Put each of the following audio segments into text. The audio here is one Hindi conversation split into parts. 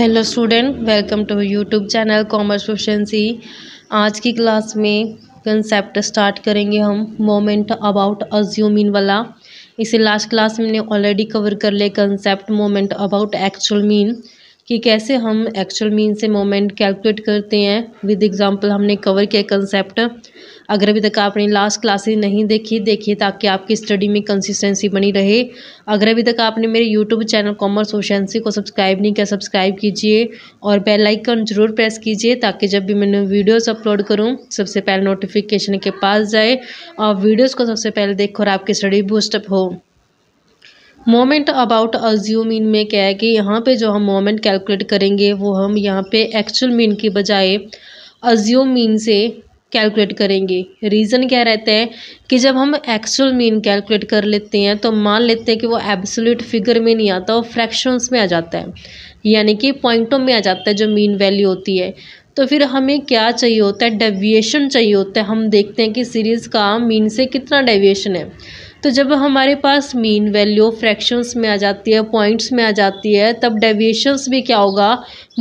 hello student welcome to YouTube channel commerce proficiency आज की क्लास में कंसेप्ट स्टार्ट करेंगे हम मोमेंट अबाउट अज्यूम वाला इसे लास्ट क्लास में हमने ऑलरेडी कवर कर लिया concept moment about actual mean कि कैसे हम एक्चुअल मीन से मोमेंट कैलकुलेट करते हैं विद एग्जांपल हमने कवर किया कंसेप्ट अगर अभी तक आपने लास्ट क्लासेस नहीं देखी देखिए ताकि आपकी स्टडी में कंसिस्टेंसी बनी रहे अगर अभी तक आपने मेरे यूट्यूब चैनल कॉमर्स ओशेंसी को सब्सक्राइब नहीं किया सब्सक्राइब कीजिए और बेल आइकन जरूर प्रेस कीजिए ताकि जब भी मैंने वीडियोस अपलोड करूँ सबसे पहले नोटिफिकेशन के पास जाए और वीडियोज़ को सबसे पहले देखो और आपकी स्टडी बूस्टअप हो मोमेंट अबाउट अज्यू मीन में क्या है कि यहाँ पर जो हम मोमेंट कैलकुलेट करेंगे वो हम यहाँ पर एक्चुअल मीन की बजाय अज्यूम मीन से कैलकुलेट करेंगे रीज़न क्या रहता है कि जब हम एक्चुअल मीन कैलकुलेट कर लेते हैं तो मान लेते हैं कि वो एब्सोल्यूट फिगर में नहीं आता वो फ्रैक्शंस में आ जाता है यानी कि पॉइंटों में आ जाता है जो मीन वैल्यू होती है तो फिर हमें क्या चाहिए होता है डेविएशन चाहिए होता है हम देखते हैं कि सीरीज़ का मीन से कितना डेविएशन है तो जब हमारे पास मीन वैल्यू फ्रैक्शंस में आ जाती है पॉइंट्स में आ जाती है तब डेविएशंस भी क्या होगा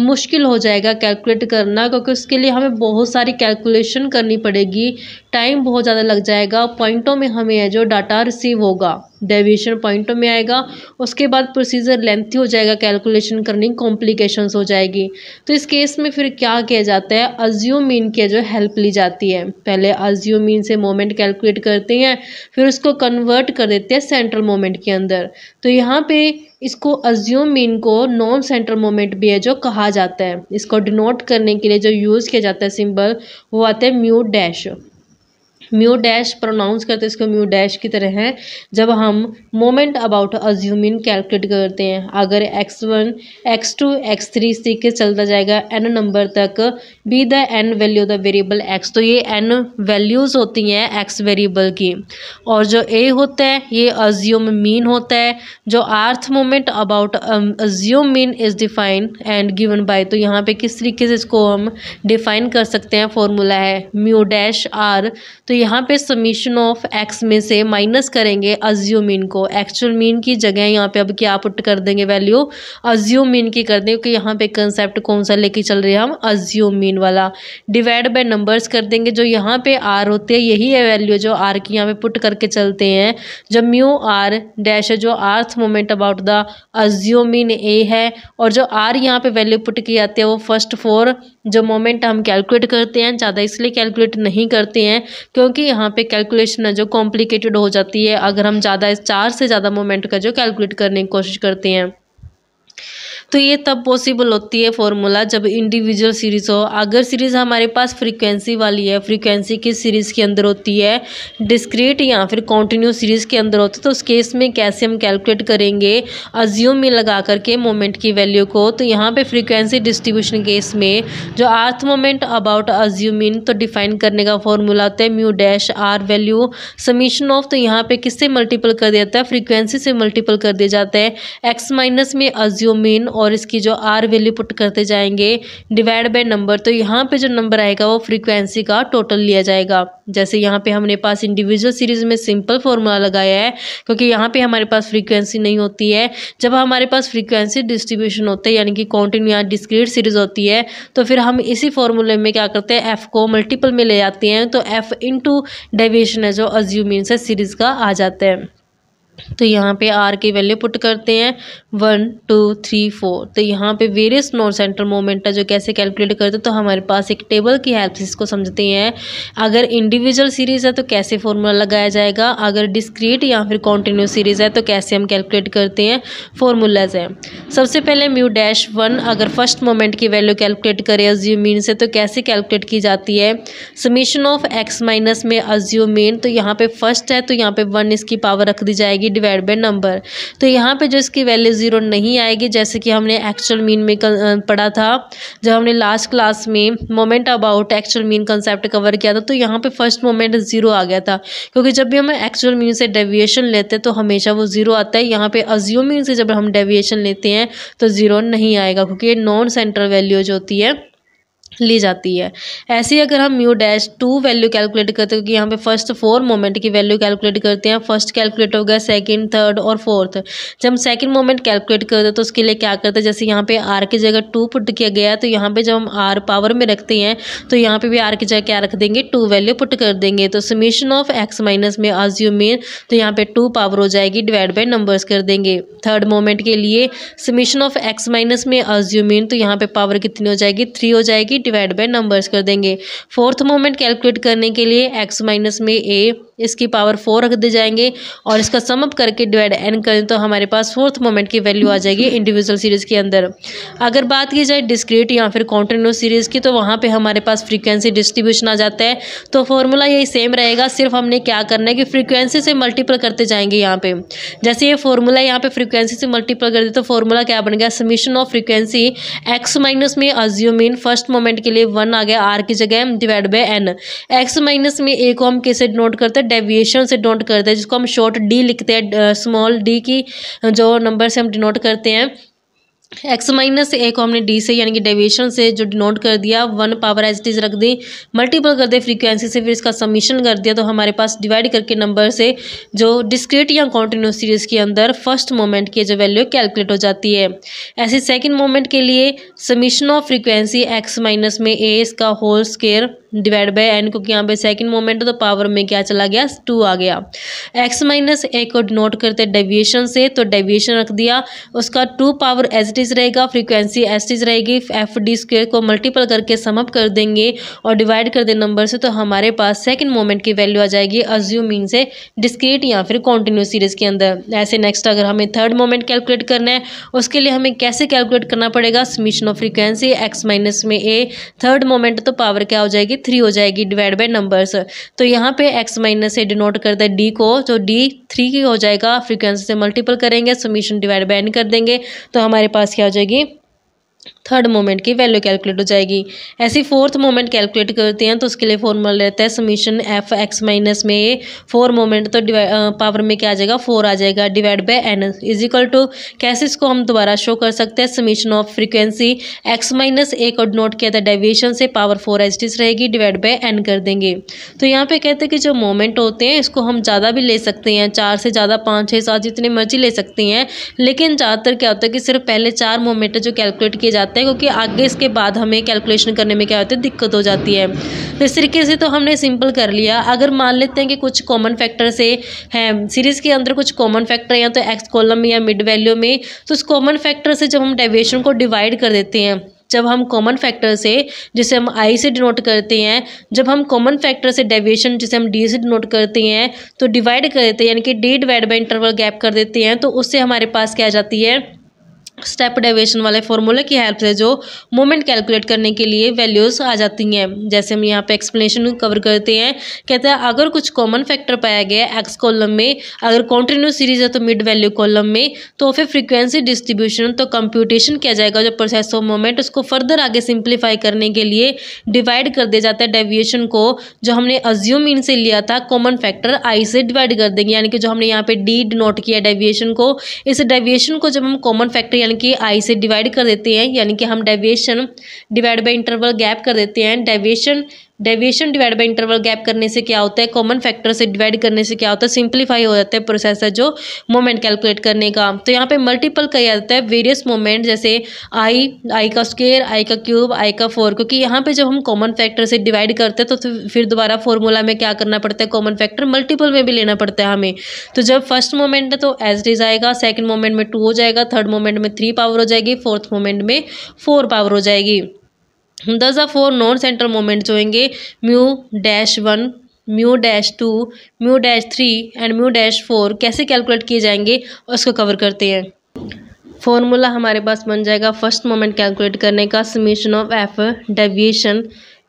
मुश्किल हो जाएगा कैलकुलेट करना क्योंकि उसके लिए हमें बहुत सारी कैलकुलेशन करनी पड़ेगी टाइम बहुत ज़्यादा लग जाएगा पॉइंटों में हमें जो डाटा रिसीव होगा डेविएशन पॉइंटों में आएगा उसके बाद प्रोसीजर लेंथी हो जाएगा कैलकुलेशन की कॉम्प्लिकेशंस हो जाएगी तो इस केस में फिर क्या किया जाता है अज्यूम मीन की जो हेल्प ली जाती है पहले अज्यूम मीन से मोमेंट कैलकुलेट करते हैं फिर उसको कन्वर्ट कर देते हैं सेंट्रल मोमेंट के अंदर तो यहाँ पर इसको अज्यूम मीन को नॉन सेंट्रल मोमेंट भी है जो कहा जाता है इसको डिनोट करने के लिए जो यूज़ किया जाता है सिंबल वो आता है mu dash mu dash pronounce करते हैं इसको म्यू डैश की तरह है जब हम मोमेंट अबाउट अज्यूमिन कैलकुलेट करते हैं अगर X one X two X three सीखे चलता जाएगा एन नंबर तक be the N value the variable X तो ये एन वैल्यूज़ होती हैं एक्स वेरिएबल की और जो ए होता है ये अज्यूम मीन होता है जो rth moment about assumed mean is define and given by तो यहाँ पे किस तरीके से इसको हम डिफाइन कर सकते हैं फॉर्मूला है म्यू डैश आर तो यहाँ पे समीशन ऑफ एक्स में से माइनस करेंगे अज्यूमिन को एक्चुअल मीन की जगह यहाँ पे अब क्या पुट कर देंगे वैल्यू अज्यूमिन की कर देंगे क्योंकि यहाँ पे कंसेप्ट कौन सा लेके चल रहे हैं हम अज्यूमिन वाला डिवाइड बाय नंबर्स कर देंगे जो यहाँ पे आर होते हैं यही है वैल्यू जो आर की यहाँ पे पुट करके चलते हैं जब म्यू आर डैश है जो rth moment about the assumed mean A है और जो आर यहाँ पे वैल्यू पुट की जाती है वो फर्स्ट फोर जो मोमेंट हम कैलकुलेट करते हैं ज़्यादा इसलिए कैलकुलेट नहीं करते हैं क्योंकि क्योंकि यहाँ पे कैलकुलेशन है जो कॉम्प्लिकेटेड हो जाती है अगर हम ज़्यादा चार से ज़्यादा मोमेंट का जो कैलकुलेट करने की कोशिश करते हैं तो ये तब पॉसिबल होती है फॉर्मूला जब इंडिविजुअल सीरीज़ हो अगर सीरीज़ हमारे पास फ्रीक्वेंसी वाली है फ्रीक्वेंसी किस सीरीज़ के अंदर होती है डिस्क्रीट या फिर कॉन्टिन्यू सीरीज़ के अंदर होती है तो उस केस में कैसे हम कैलकुलेट करेंगे अज्यूम में लगा करके मोमेंट की वैल्यू को तो यहाँ पर फ्रिक्वेंसी डिस्ट्रीब्यूशन केस में जो आर्थ मोमेंट अबाउट अज्यूमिन तो डिफाइन करने का फॉर्मूला होता है mu dash R value summation of तो यहाँ पे किससे मल्टीपल कर दिया जाता है फ्रीक्वेंसी से मल्टीपल कर दिया जाता है एक्स माइनस में अज्यूम जो मीन और इसकी जो आर वैल्यू पुट करते जाएंगे डिवाइड बाय नंबर तो यहाँ पे जो नंबर आएगा वो फ्रीक्वेंसी का टोटल लिया जाएगा जैसे यहाँ पे हमने पास इंडिविजुअल सीरीज में सिंपल फॉर्मूला लगाया है क्योंकि यहाँ पे हमारे पास फ्रीक्वेंसी नहीं होती है जब हमारे पास फ्रीक्वेंसी डिस्ट्रीब्यूशन होते हैं यानी कि कॉन्टिन्यू या डिस्क्रीट सीरीज होती है तो फिर हम इसी फॉर्मूले में क्या करते हैं एफ को मल्टीपल में ले जाते हैं तो एफ इंटू डेविएशन है जो अज्यूम से सीरीज का आ जाता है तो यहाँ पे आर की वैल्यू पुट करते हैं वन टू थ्री फोर तो यहाँ पे वेरियस नॉन सेंट्रल मोमेंट है जो कैसे कैलकुलेट करते हैं तो हमारे पास एक टेबल की हेल्प से इसको समझते हैं अगर इंडिविजुअल सीरीज़ है तो कैसे फॉर्मूला लगाया जाएगा अगर डिस्क्रीट या फिर कॉन्टिन्यू सीरीज़ है तो कैसे हम कैलकुलेट करते हैं फॉर्मूलाज हैं सबसे पहले म्यू डैश वन अगर फर्स्ट मोमेंट की वैल्यू कैलकुलेट करें अज्यूमीन से तो कैसे कैलकुलेट की जाती है समीशन ऑफ एक्स माइनस में अज्यूमीन तो यहाँ पर फर्स्ट है तो यहाँ पर वन इसकी पावर रख दी जाएगी आएगी डिवाइड बाई नंबर तो यहाँ पे जो इसकी वैल्यू ज़ीरो नहीं आएगी जैसे कि हमने एक्चुअल मीन में पढ़ा था जब हमने लास्ट क्लास में moment about actual mean concept cover किया था तो यहाँ पे फर्स्ट मोमेंट ज़ीरो आ गया था क्योंकि जब भी हम एक्चुअल मीन से डेविएशन लेते हैं तो हमेशा वो ज़ीरो आता है यहाँ पर अज्यूम मीन से जब हम डेविएशन लेते हैं तो ज़ीरो नहीं आएगा क्योंकि ये नॉन सेंट्रल वैल्यूज होती है ली जाती है ऐसे ही अगर हम mu dash two value calculate करते हैं कि यहाँ पे फर्स्ट फोर मोमेंट की वैल्यू कैलकुलेट करते हैं फर्स्ट कैलकुलेट हो गया सेकेंड थर्ड और फोर्थ जब हम सेकेंड मोमेंट कैलकुलेट करते हैं तो उसके लिए क्या करते हैं जैसे यहाँ पे आर की जगह टू पुट किया गया है तो यहाँ पे जब हम आर पावर में रखते हैं तो यहाँ पे भी आर की जगह क्या रख देंगे टू वैल्यू पुट कर देंगे तो समीशन ऑफ एक्स माइनस में आज यू तो यहाँ पर टू पावर हो जाएगी डिवाइड बाई नंबर्स कर देंगे थर्ड मोमेंट के लिए समीशन ऑफ एक्स माइनस में आज यू तो यहाँ पर पावर कितनी हो जाएगी थ्री हो जाएगी डिवाइड बाई नंबर्स कर देंगे फोर्थ मोमेंट कैलकुलेट करने के लिए एक्स माइनस में ए इसकी पावर फोर रख दे जाएंगे और इसका समअप करके डिवाइड एन करें तो हमारे पास फोर्थ मोमेंट की वैल्यू आ जाएगी इंडिविजुअल सीरीज़ के अंदर अगर बात की जाए डिस्क्रीट या फिर कॉन्टीन्यूस सीरीज़ की तो वहाँ पर हमारे पास फ्रीक्वेंसी डिस्ट्रीब्यूशन आ जाता है तो फॉर्मूला यही सेम रहेगा सिर्फ हमने क्या करना है कि फ्रीक्वेंसी से मल्टीपल करते जाएंगे यहाँ पे जैसे ये फॉर्मूला यहाँ पे फ्रीक्वेंसी से मल्टीपल कर दे तो फॉर्मूला क्या बन गया summation of frequency X minus में इन फर्स्ट मोमेंट के लिए वन आ गया आर की जगह divide by N X minus में ए को हम कैसे नोट करते हैं डेविएशन से डोंट करते हैं जिसको हम शॉर्ट डी लिखते हैं स्मॉल डी की जो नंबर से हम डिनोट करते हैं एक्स माइनस ए को हमने डी से यानी कि डेविएशन से जो डिनोट कर दिया वन पावर एज इज रख दी मल्टीपल कर दे फ्रीक्वेंसी से फिर इसका समीशन कर दिया तो हमारे पास डिवाइड करके नंबर से जो डिस्क्रीट या कॉन्टीन्यूस सीरीज के अंदर फर्स्ट मोमेंट की जो वैल्यू कैलकुलेट हो जाती है ऐसे सेकेंड मोमेंट के लिए summation of frequency X minus में ए इसका whole square divide by N क्योंकि यहाँ पे सेकंड मोमेंट तो पावर में क्या चला गया टू आ गया एक्स माइनस ए को डिनोट करते डेविएशन से तो डेविएशन रख दिया उसका टू पावर एस टीज रहेगा फ्रीक्वेंसी एस टीज रहेगी एफ डी स्क्वेयर को मल्टीपल करके समअप कर देंगे और डिवाइड कर दे नंबर से तो हमारे पास सेकेंड मोमेंट की वैल्यू आ जाएगी अज्यूमिंग से डिस्क्रीट या फिर कॉन्टिन्यू सीरीज के अंदर ऐसे नेक्स्ट अगर हमें थर्ड मोमेंट कैलकुलेट करना है उसके लिए हमें कैसे कैलकुलेट करना पड़ेगा summation of frequency X minus में ए थर्ड मोमेंट तो पावर क्या हो जाएगी थ्री हो जाएगी डिवाइड बाई नंबर्स तो यहाँ पे एक्स माइनस से डिनोट कर दे डी को तो डी थ्री की हो जाएगा फ्रीक्वेंसी से मल्टीपल करेंगे समीशन डिवाइड बाई एन कर देंगे तो हमारे पास क्या हो जाएगी थर्ड मोमेंट की वैल्यू कैलकुलेट हो जाएगी ऐसी फोर्थ मोमेंट कैलकुलेट करते हैं तो उसके लिए फॉर्मूला रहता है समीशन एफ एक्स माइनस में ए फोर मोमेंट तो पावर में क्या आ जाएगा फोर आ जाएगा divide by N is equal to कैसे इसको हम दोबारा शो कर सकते हैं summation of frequency X minus A को नोट किया था डेविएशन से पावर फोर एच रहेगी डिवाइड बाय एन कर देंगे तो यहाँ पर कहते हैं कि जो मोमेंट होते हैं इसको हम ज़्यादा भी ले सकते हैं चार से ज़्यादा पाँच छः सात जितनी मर्जी ले सकते हैं लेकिन ज़्यादातर क्या होता है कि सिर्फ पहले चार मोमेंट जो कैलकुलेट किए जाते जाता है क्योंकि आगे इसके बाद हमें कैलकुलेशन करने में क्या होता है दिक्कत हो जाती है तो इस तरीके से तो हमने सिंपल कर लिया अगर मान लेते हैं कि कुछ कॉमन फैक्टर से हैं सीरीज़ के अंदर कुछ कॉमन फैक्टर या तो एक्स कॉलम या मिड वैल्यू में तो उस कॉमन फैक्टर से जब हम डेविएशन को डिवाइड कर देते हैं जब हम कॉमन फैक्टर से जिसे हम आई से डिनोट करते हैं जब हम कॉमन फैक्टर से डेविएशन जिसे हम डी से डिनोट करते हैं तो डिवाइड कर देते हैं यानी कि D divide by interval gap कर देते हैं तो उससे हमारे पास क्या आ जाती है स्टेप डेविएशन वाले फॉर्मूले की हेल्प से जो मोमेंट कैलकुलेट करने के लिए वैल्यूज़ आ जाती हैं जैसे हम यहाँ पे एक्सप्लेनेशन कवर करते हैं कहते हैं अगर कुछ कॉमन फैक्टर पाया गया एक्स कॉलम में अगर कॉन्टिन्यू सीरीज है तो मिड वैल्यू कॉलम में तो फिर फ्रीक्वेंसी डिस्ट्रीब्यूशन तो कंप्यूटेशन किया जाएगा जो प्रोसेस ऑफ मोमेंट उसको फर्दर आगे सिंप्लीफाई करने के लिए डिवाइड कर दिया जाता है डेविएशन को जो हमने अज्यूम इन से लिया था कॉमन फैक्टर आई से डिवाइड कर देंगे यानी कि जो हमने यहाँ पे डी डिनोट किया डेविएशन को इस डेविएशन को जब हम कॉमन फैक्टर यानी कि आई से डिवाइड कर देते हैं यानी कि हम deviation divide by interval gap कर देते हैं deviation deviation divide by interval gap करने से क्या होता है कॉमन फैक्टर से डिवाइड करने से क्या होता है सिंप्लीफाई हो जाता है प्रोसेस है जो मोमेंट कैलकुलेट करने का तो यहाँ पे मल्टीपल किया जाता है वेरियस मोमेंट जैसे आई आई का स्केयर आई का क्यूब आई का फोर क्योंकि यहाँ पे जब हम कॉमन फैक्टर से डिवाइड करते हैं तो फिर दोबारा फॉर्मूला में क्या करना पड़ता है कॉमन फैक्टर मल्टीपल में भी लेना पड़ता है हमें तो जब फर्स्ट मोमेंट है तो एज डिज आएगा सेकेंड मोमेंट में टू हो जाएगा थर्ड मोमेंट में थ्री पावर हो जाएगी फोर्थ मोमेंट में फोर पावर हो जाएगी दस आ फोर नॉन सेंट्रल मोमेंट जो होंगे mu dash one mu dash two mu dash three and mu dash four कैसे कैलकुलेट किए जाएंगे और उसको कवर करते हैं फॉर्मूला हमारे पास बन जाएगा फर्स्ट मोमेंट कैलकुलेट करने का summation of F deviation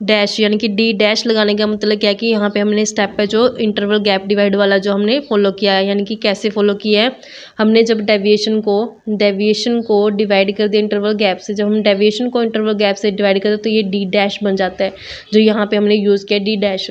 dash यानी कि डी डैश लगाने का मतलब क्या है कि यहाँ पे हमने स्टेप पे जो इंटरवल गैप डिवाइड वाला जो हमने फॉलो किया है यानी कि कैसे फॉलो किया है हमने जब डेविएशन को डेविएशन को डिवाइड कर दिया इंटरवल गैप से जब हम डेविएशन को इंटरवल गैप से डिवाइड करते तो ये डी डैश बन जाता है जो यहाँ पर हमने यूज़ किया डी डैश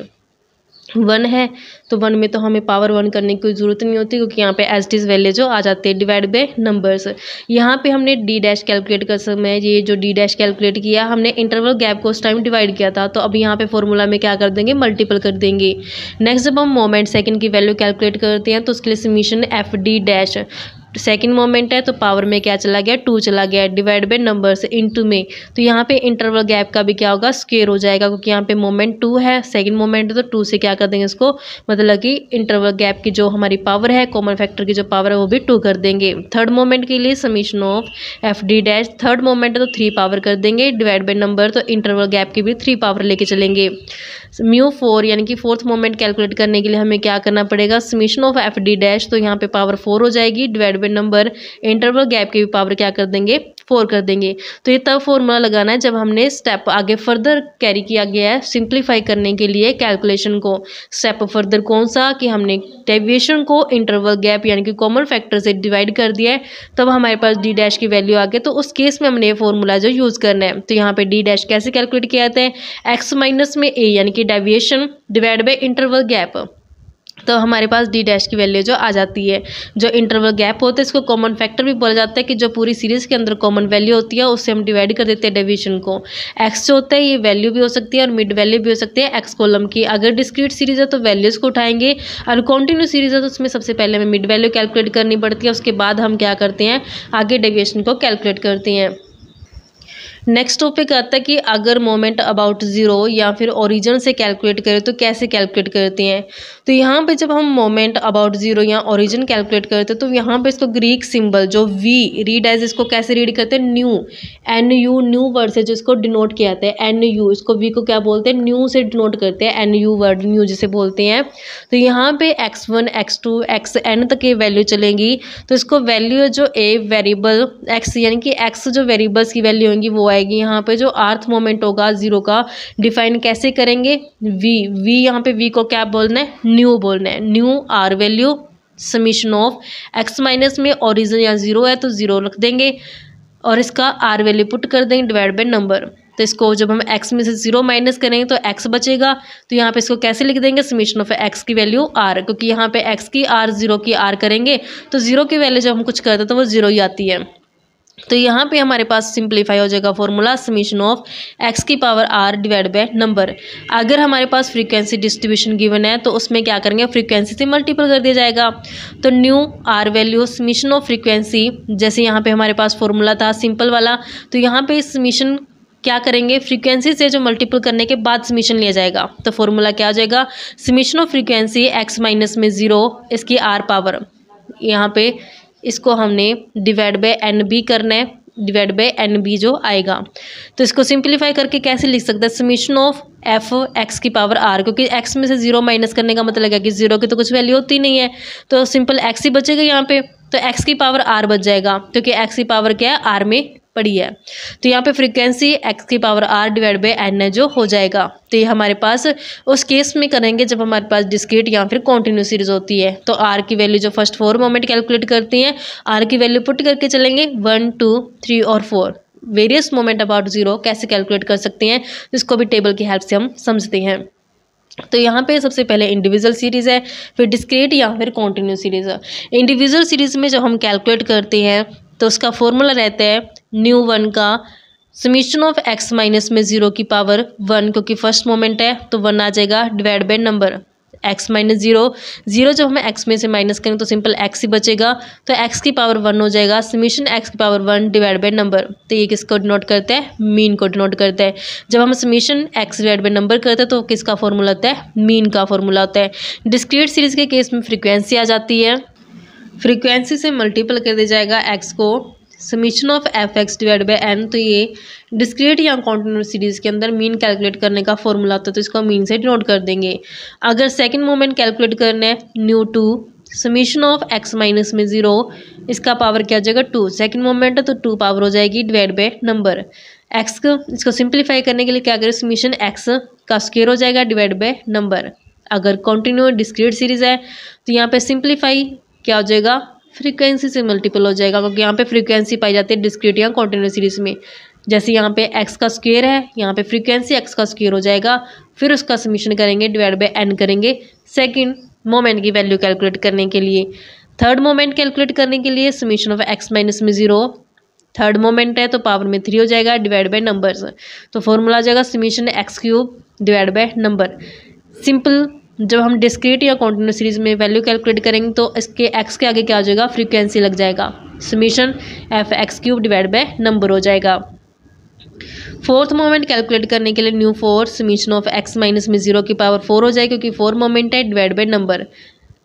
वन है तो वन में तो हमें पावर वन करने की कोई ज़रूरत नहीं होती क्योंकि यहाँ पे एस डीज वैल्यू जो आ जाते हैं डिवाइड बाय नंबर्स यहाँ पे हमने डी डैश कैलकुलेट कर समय ये जो डी डैश कैलकुलेट किया हमने इंटरवल गैप को उस टाइम डिवाइड किया था तो अब यहाँ पे फॉर्मूला में क्या कर देंगे मल्टीपल कर देंगे नेक्स्ट जब हम मोमेंट सेकेंड की वैल्यू कैलकुलेट करते हैं तो उसके लिए summation F D dash second moment है तो पावर में क्या चला गया टू चला गया डिवाइड बाई नंबर से टू में तो यहाँ पे इंटरवल गैप का भी क्या होगा स्क्वेयर हो जाएगा क्योंकि यहाँ पे मोमेंट टू है सेकेंड मोमेंट है तो टू से क्या कर देंगे इसको मतलब कि इंटरवल गैप की जो हमारी पावर है कॉमन फैक्टर की जो पावर है वो भी टू कर देंगे थर्ड मोमेंट के लिए summation of F D dash third moment है तो थ्री पावर कर देंगे डिवाइड बाई नंबर तो इंटरवल गैप की भी थ्री पावर लेके चलेंगे म्यू फोर यानी कि फोर्थ मोमेंट कैलकुलेट करने के लिए हमें क्या करना पड़ेगा summation of F D dash तो यहाँ पे पावर फोर हो जाएगी divide by number interval gap की भी पावर क्या कर देंगे फोर कर देंगे तो ये तब फॉर्मूला लगाना है जब हमने स्टेप आगे फर्दर कैरी किया गया है सिंप्लीफाई करने के लिए कैलकुलेशन को स्टेप फर्दर कौन सा कि हमने डेविएशन को इंटरवल गैप यानी कि कॉमन फैक्टर से डिवाइड कर दिया है तब हमारे पास डी डैश की वैल्यू आ गई तो उस केस में हमने ये फॉर्मूला जो यूज़ करना है तो यहाँ पर डी डैश कैसे कैलकुलेट किया जाता है एक्स माइनस में ए यानी कि deviation divide by interval gap तो हमारे पास डी डैश की वैल्यू जो आ जाती है जो इंटरवल गैप होता है इसको कॉमन फैक्टर भी बोला जाता है कि जो पूरी सीरीज़ के अंदर कॉमन वैल्यू होती है उससे हम डिवाइड कर देते हैं डिवीजन को एक्स जो होता है ये वैल्यू भी हो सकती है और मिड वैल्यू भी हो सकती है एक्स कॉलम की अगर डिस्क्रीट सीरीज़ है तो वैल्यूज़ को उठाएंगे और कॉन्टिन्यू सीरीज़ है तो उसमें सबसे पहले हमें मिड वैल्यू कैलकुलेट करनी पड़ती है उसके बाद हम क्या करते हैं आगे डेविएशन को कैलकुलेट करते हैं नेक्स्ट टॉपिक आता है कि अगर मोमेंट अबाउट ज़ीरो या फिर ओरिजिन से कैलकुलेट करें तो कैसे कैलकुलेट करते हैं तो यहाँ पे जब हम मोमेंट अबाउट ज़ीरो या ओरिजिन कैलकुलेट करते हैं तो यहाँ पे इसको ग्रीक सिंबल जो वी रीड एज इसको कैसे रीड करते हैं nu N U nu word से जिसको डिनोट किया जाता है एन यू इसको वी को क्या बोलते हैं न्यू से डिनोट करते हैं एन यू वर्ड न्यू जिसे बोलते हैं तो यहाँ पे X one X two X N तक ये वैल्यू चलेंगी तो इसको वैल्यू जो ए वेरिएबल एक्स यानी कि एक्स जो वेरिएबल्स की वैल्यू होंगी वो आएगी यहाँ पे जो आर्थ मोमेंट होगा ज़ीरो का डिफाइन कैसे करेंगे वी वी यहाँ पे वी को क्या बोलना है न्यू बोलना है nu R value summation of X minus में ओरिजिन या ज़ीरो है तो ज़ीरो रख देंगे और इसका आर वैल्यू पुट कर देंगे डिवाइड बाई नंबर तो इसको जब हम x में से जीरो माइनस करेंगे तो x बचेगा तो यहाँ पे इसको कैसे लिख देंगे समीशन ऑफ x की वैल्यू r क्योंकि यहाँ पे x की r जीरो की r करेंगे तो जीरो की वैल्यू जब हम कुछ करते हैं तो वो जीरो ही आती है तो यहाँ पे हमारे पास सिंप्लीफाई हो जाएगा फॉर्मूला समीशन ऑफ एक्स की power R divide by number अगर हमारे पास फ्रीक्वेंसी डिस्ट्रीब्यूशन गिवन है तो उसमें क्या करेंगे फ्रीक्वेंसी से मल्टीपल कर दिया जाएगा तो nu R value summation of frequency जैसे यहाँ पे हमारे पास फॉर्मूला था सिंपल वाला तो यहाँ पर समीशन क्या करेंगे फ्रीक्वेंसी से जो मल्टीपल करने के बाद समीशन लिया जाएगा तो फॉर्मूला क्या हो जाएगा summation of frequency X minus में ज़ीरो इसकी आर पावर यहाँ पे इसको हमने डिवाइड बाय एन बी करना है डिवाइड बाय एन बी जो आएगा तो इसको सिंप्लीफाई करके कैसे लिख सकते हैं समीशन ऑफ एफ एक्स की पावर आर क्योंकि एक्स में से जीरो माइनस करने का मतलब है कि जीरो की तो कुछ वैल्यू होती नहीं है तो सिंपल एक्स ही बचेगा यहाँ पे तो एक्स की पावर आर बच जाएगा क्योंकि एक्स की पावर क्या है आर में पड़ी है तो यहाँ पे फ्रीक्वेंसी एक्स की power R divide by N है जो हो जाएगा तो ये हमारे पास उस केस में करेंगे जब हमारे पास डिस्क्रीट या फिर कॉन्टिन्यू सीरीज होती है तो आर की वैल्यू जो फर्स्ट फोर मोमेंट कैलकुलेट करती हैं आर की वैल्यू पुट करके चलेंगे वन टू थ्री और four various moment about zero कैसे कैलकुलेट कर सकते हैं जिसको भी टेबल की हेल्प से हम समझते हैं तो यहाँ पे सबसे पहले इंडिविजुअल सीरीज़ है फिर डिस्क्रीट या फिर कॉन्टीन्यू सीरीज़ है इंडिविजुअल सीरीज़ में जब हम कैलकुलेट करते हैं तो उसका फॉर्मूला रहता है न्यू वन का समीशन ऑफ एक्स माइनस में ज़ीरो की पावर वन क्योंकि फर्स्ट मोमेंट है तो वन आ जाएगा divide by number X minus zero zero जब हमें एक्स में से माइनस करेंगे तो सिंपल एक्स ही बचेगा तो एक्स की पावर वन हो जाएगा समीशन एक्स की power one divide by number तो ये किसको डिनोट करता है मीन को डिनोट करता है जब हम summation X divide by number करते हैं तो किसका फॉर्मूला होता है मीन का फॉर्मूला होता है डिस्क्रीट सीरीज के केस में फ्रिक्वेंसी आ जाती है फ्रीक्वेंसी से मल्टीपल कर दिया जाएगा एक्स को summation of F X divide by N तो ये डिस्क्रीट या कॉन्टिन्यूस सीरीज़ के अंदर मीन कैलकुलेट करने का फॉर्मूला होता है तो इसको मीन से डिनोट कर देंगे अगर सेकंड मोमेंट कैलकुलेट करना है nu two summation of X minus में ज़ीरो इसका पावर क्या हो जाएगा टू सेकेंड मोमेंट है तो टू पावर हो जाएगी डिवाइड बाई नंबर एक्स का इसको सिंप्लीफाई करने के लिए क्या करें समीशन एक्स का स्केयर हो जाएगा डिवाइड बाई नंबर अगर कॉन्टिन्यू डिस्क्रीट सीरीज़ है तो यहाँ पे सिंप्लीफाई क्या हो जाएगा फ्रीक्वेंसी से मल्टीपल हो जाएगा क्योंकि यहाँ पे फ्रीक्वेंसी पाई जाती है डिस्क्रीट या कॉन्टीन्यूस सीरीज में जैसे यहाँ पे एक्स का स्क्वेयर है यहाँ पे फ्रीक्वेंसी एक्स का स्क्वेयर हो जाएगा फिर उसका समीशन करेंगे डिवाइड बाय एन करेंगे सेकंड मोमेंट की वैल्यू कैलकुलेट करने के लिए थर्ड मोमेंट कैलकुलेट करने के लिए समीशन ऑफ एक्स माइनस में ज़ीरो थर्ड मोमेंट है तो पावर में थ्री हो जाएगा डिवाइड बाय नंबर तो फॉर्मूला आ जाएगा summation X cube divide by number simple जब हम डिस्क्रीट या कॉन्टिन्यू सीरीज़ में वैल्यू कैलकुलेट करेंगे तो इसके एक्स के आगे क्या हो जाएगा फ्रीक्वेंसी लग जाएगा summation F X cube divide by number हो जाएगा फोर्थ मोमेंट कैलकुलेट करने के लिए nu four summation of X minus में जीरो की पावर फोर हो जाएगी क्योंकि फोर मोमेंट है डिवाइड बाई नंबर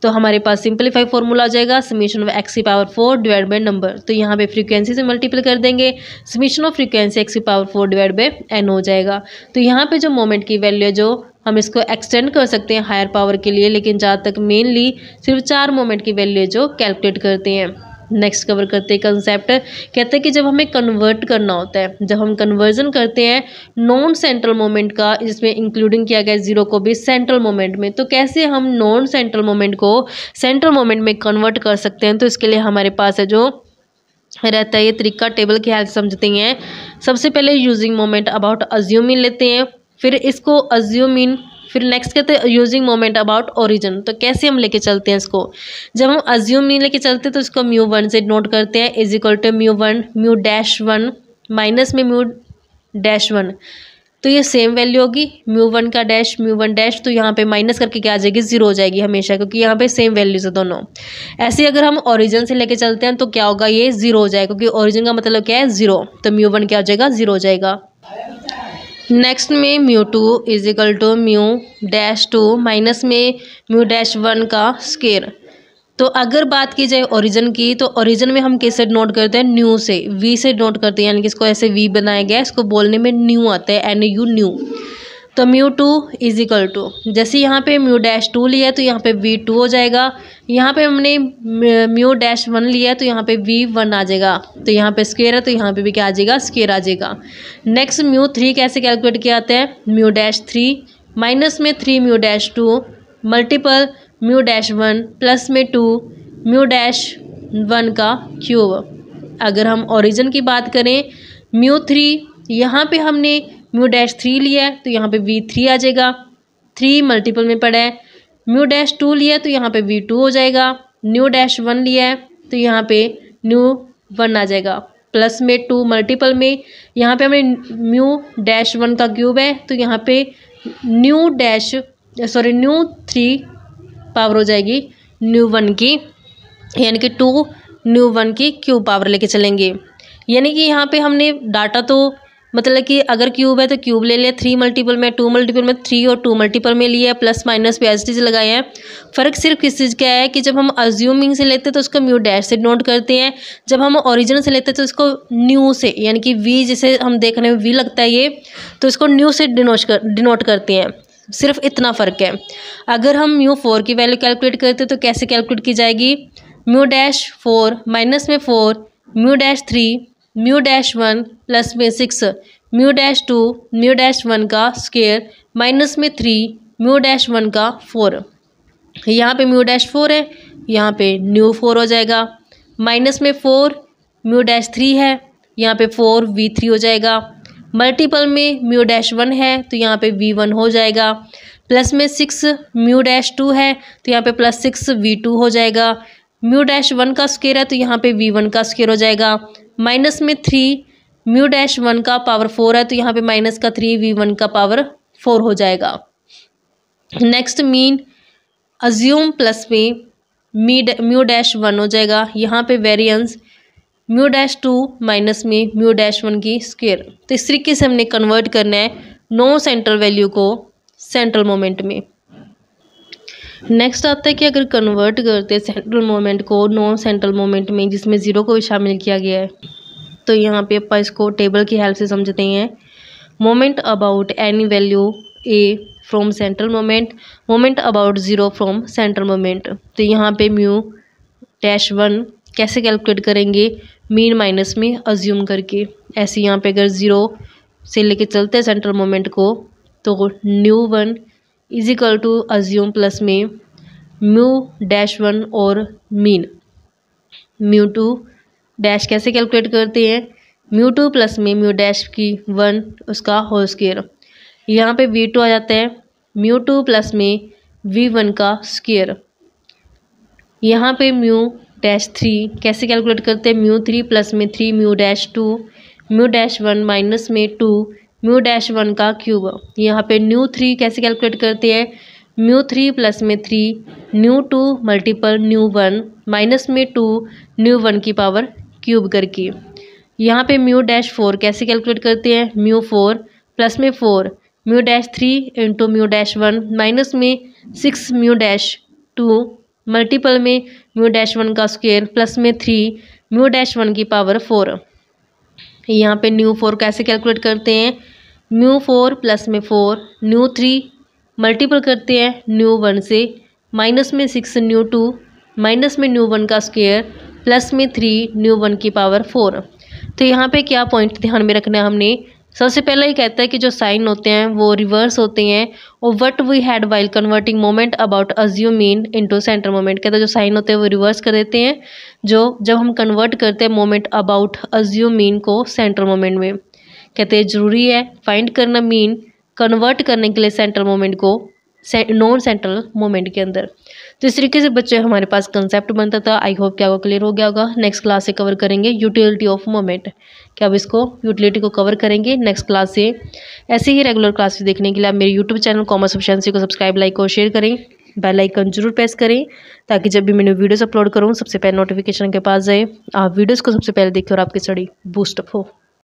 तो हमारे पास सिंपलीफाई फॉर्मूला आ जाएगा समीशन ऑफ एक्स की power four divide by number तो यहाँ पे फ्रीक्वेंसी से मल्टीप्लाई कर देंगे समीशन ऑफ फ्रीक्वेंसी एक्स की power four divide by N हो जाएगा तो यहाँ पे जो मोमेंट की वैल्यू है जो हम इसको एक्सटेंड कर सकते हैं हायर पावर के लिए लेकिन जहाँ तक मेनली सिर्फ चार मोमेंट की वैल्यू जो कैलकुलेट करते हैं नेक्स्ट कवर करते हैं कंसेप्ट कहते हैं कि जब हमें कन्वर्ट करना होता है जब हम कन्वर्जन करते हैं नॉन सेंट्रल मोमेंट का जिसमें इंक्लूडिंग किया गया जीरो को भी सेंट्रल मोमेंट में तो कैसे हम नॉन सेंट्रल मोमेंट को सेंट्रल मोमेंट में कन्वर्ट कर सकते हैं तो इसके लिए हमारे पास है जो रहता है ये तरीका टेबल की हेल्प समझते हैं सबसे पहले यूजिंग मोमेंट अबाउट अज्यूमिंग लेते हैं फिर इसको अज्यूमिन फिर नेक्स्ट कहते हैं यूजिंग मोमेंट अबाउट ओरिजिन तो कैसे हम लेके चलते हैं इसको जब हम अज्यूम नहीं लेके चलते हैं तो इसको म्यू वन से नोट करते हैं is equal to mu one mu dash one minus में म्यू डैश वन तो ये सेम वैल्यू होगी म्यू वन का डैश म्यू वन डैश तो यहाँ पे माइनस करके क्या आ जाएगी जीरो हो जाएगी हमेशा क्योंकि यहाँ पे सेम वैल्यूज है दोनों ऐसे अगर हम ओरिजिन से लेके चलते हैं तो क्या होगा ये जीरो हो जाएगा क्योंकि ओरिजिन का मतलब क्या है जीरो तो म्यू वन क्या हो जाएगा जीरो हो जाएगा नेक्स्ट में mu two is equal to mu dash two minus में म्यू डैश वन का स्केयर तो अगर बात की जाए ओरिजिन की तो ओरिजिन में हम कैसे नोट करते हैं न्यू से वी से नोट करते हैं यानी कि इसको ऐसे वी बनाया गया है इसको बोलने में न्यू आता है एन यू न्यू तो mu two is equal to जैसे यहाँ पे म्यू डैश टू लिया तो यहाँ पे वी टू हो जाएगा यहाँ पे हमने म्यू डैश वन लिया तो यहाँ पे वी वन आ जाएगा तो यहाँ पे स्क्वेयर है तो यहाँ पे भी क्या आ जाएगा स्क्वेयर आ जाएगा नेक्स्ट म्यू थ्री कैसे कैलकुलेट किया जाता है म्यू डैश थ्री माइनस में three mu dash two multiple mu dash one plus में टू म्यू डैश वन का क्यूब अगर हम ओरिजिन की बात करें म्यू थ्री यहाँ पे हमने म्यू डैश थ्री लिया है तो यहाँ पे वी थ्री आ जाएगा थ्री मल्टीपल में पड़ा है म्यू डैश टू लिया तो यहाँ पे वी टू हो जाएगा न्यू डैश वन लिया है तो यहाँ पे न्यू वन आ जाएगा प्लस में टू मल्टीपल में यहाँ पे हमने म्यू डैश वन का क्यूब है तो यहाँ पे nu dash sorry nu three power हो जाएगी न्यू वन की यानी कि टू न्यू वन की क्यूब पावर लेके चलेंगे यानी कि यहाँ पे हमने डाटा तो मतलब कि अगर क्यूब है तो क्यूब ले लिया थ्री मल्टीपल में टू मल्टीपल में थ्री और टू मल्टीपल में लिया प्लस माइनस पे प्याजिटीज लगाए हैं फ़र्क सिर्फ किस चीज़ का है कि जब हम अज्यूमिंग से लेते हैं तो उसको म्यू डैश से नोट करते हैं जब हम ओरिजिनल से लेते हैं तो उसको न्यू से यानी कि वी जिसे हम देख रहे हैं वी लगता है ये तो इसको न्यू से डिनोट कर डिनोट करते हैं सिर्फ इतना फ़र्क है अगर हम म्यू फोर की वैल्यू कैलकुलेट करते हैं तो कैसे कैलकुलेट की जाएगी म्यू डैश फोर माइनस में four mu dash three mu dash one plus में six mu dash two mu dash one का स्केयर माइनस में थ्री म्यू डैश वन का फोर यहाँ पे म्यू डैश फोर है यहाँ पे न्यू फोर हो जाएगा माइनस में फोर म्यू डैश थ्री है यहाँ पे फोर वी थ्री हो जाएगा मल्टीपल में म्यू डैश वन है तो यहाँ पे वी वन हो जाएगा प्लस में सिक्स म्यू डैश टू है तो यहाँ पे प्लस सिक्स वी टू हो जाएगा म्यू डैश वन का स्केयर है तो यहाँ पे वी वन का स्केयर हो जाएगा माइनस में थ्री म्यू डैश वन का पावर फोर है तो यहाँ पे माइनस का थ्री वी वन का पावर फोर हो जाएगा नेक्स्ट मीन अज्यूम प्लस में मी म्यू डैश वन हो जाएगा यहाँ पे variance mu dash two minus में म्यू डैश वन की स्क्वेयर तो इस तरीके से हमने कन्वर्ट करना है नो सेंट्रल वैल्यू को सेंट्रल मोमेंट में नेक्स्ट आता है कि अगर कन्वर्ट करते हैं सेंट्रल मोमेंट को नॉन सेंट्रल मोमेंट में जिसमें ज़ीरो को भी शामिल किया गया है तो यहाँ पे अपा इसको टेबल की हेल्प से समझते हैं moment about any value A from central moment moment about zero from central moment तो यहाँ पे म्यू डैश वन कैसे कैलकुलेट करेंगे मीन माइनस में अज्यूम करके ऐसे यहाँ पे अगर ज़ीरो से लेके चलते हैं सेंट्रल मोमेंट को तो nu one is equal to assume plus में म्यू डैश वन और मीन म्यू टू डैश कैसे कैलकुलेट करते हैं म्यू टू प्लस में म्यू डैश की वन उसका होल स्केयर यहाँ पे वी टू आ जाता है म्यू टू प्लस में वी वन का स्केयर यहाँ पे म्यू डैश थ्री कैसे कैलकुलेट करते हैं म्यू थ्री प्लस में three mu dash two mu dash one minus में टू म्यू डैश वन का क्यूब यहाँ पे न्यू थ्री कैसे कैलकुलेट करते हैं म्यू थ्री प्लस में three nu two multiple nu one minus में टू न्यू वन की पावर क्यूब करके यहाँ पे म्यू डैश फोर कैसे कैलकुलेट करते हैं म्यू फोर प्लस में four mu dash three into mu dash one minus में six mu dash two multiple में म्यू डैश वन का स्क्वेयर प्लस में थ्री म्यू डैश वन की पावर फोर यहाँ पे न्यू फोर कैसे कैलकुलेट करते हैं न्यू फोर प्लस में फोर न्यू थ्री मल्टीपल करते हैं न्यू वन से माइनस में सिक्स न्यू टू माइनस में न्यू वन का स्क्वेयर प्लस में थ्री न्यू वन की पावर फोर तो यहाँ पे क्या पॉइंट ध्यान में रखना है हमने सबसे पहला ये कहता है कि जो साइन होते हैं वो रिवर्स होते हैं और what we had while converting moment about अज्यू मीन इंटू सेंटर मोमेंट कहता है जो साइन होते हैं वो रिवर्स कर देते हैं जो जब हम कन्वर्ट करते हैं मोमेंट अबाउट अज्यू मीन को सेंटर मोमेंट में कहते हैं ज़रूरी है फाइंड करना मीन कन्वर्ट करने के लिए सेंट्रल मोमेंट को नॉन सेंट्रल मोमेंट के अंदर तो इस तरीके से बच्चे हमारे पास कंसेप्ट बनता था आई होप क्या होगा क्लियर हो गया होगा नेक्स्ट क्लास से कवर करेंगे यूटिलिटी ऑफ मोमेंट क्या अब इसको यूटिलिटी को कवर करेंगे नेक्स्ट क्लास से ऐसे ही रेगुलर क्लासेस देखने के लिए आप मेरे यूट्यूब चैनल कॉमर्स ऑफिशंसी को सब्सक्राइब लाइक और शेयर करें बेल आइकन जरूर प्रेस करें ताकि जब भी मैं वीडियोज़ अपलोड करूँ सबसे पहले नोटिफिकेशन के पास जाए आप वीडियोज़ को सबसे पहले देखें और आपकी स्टडी बूस्टअप हो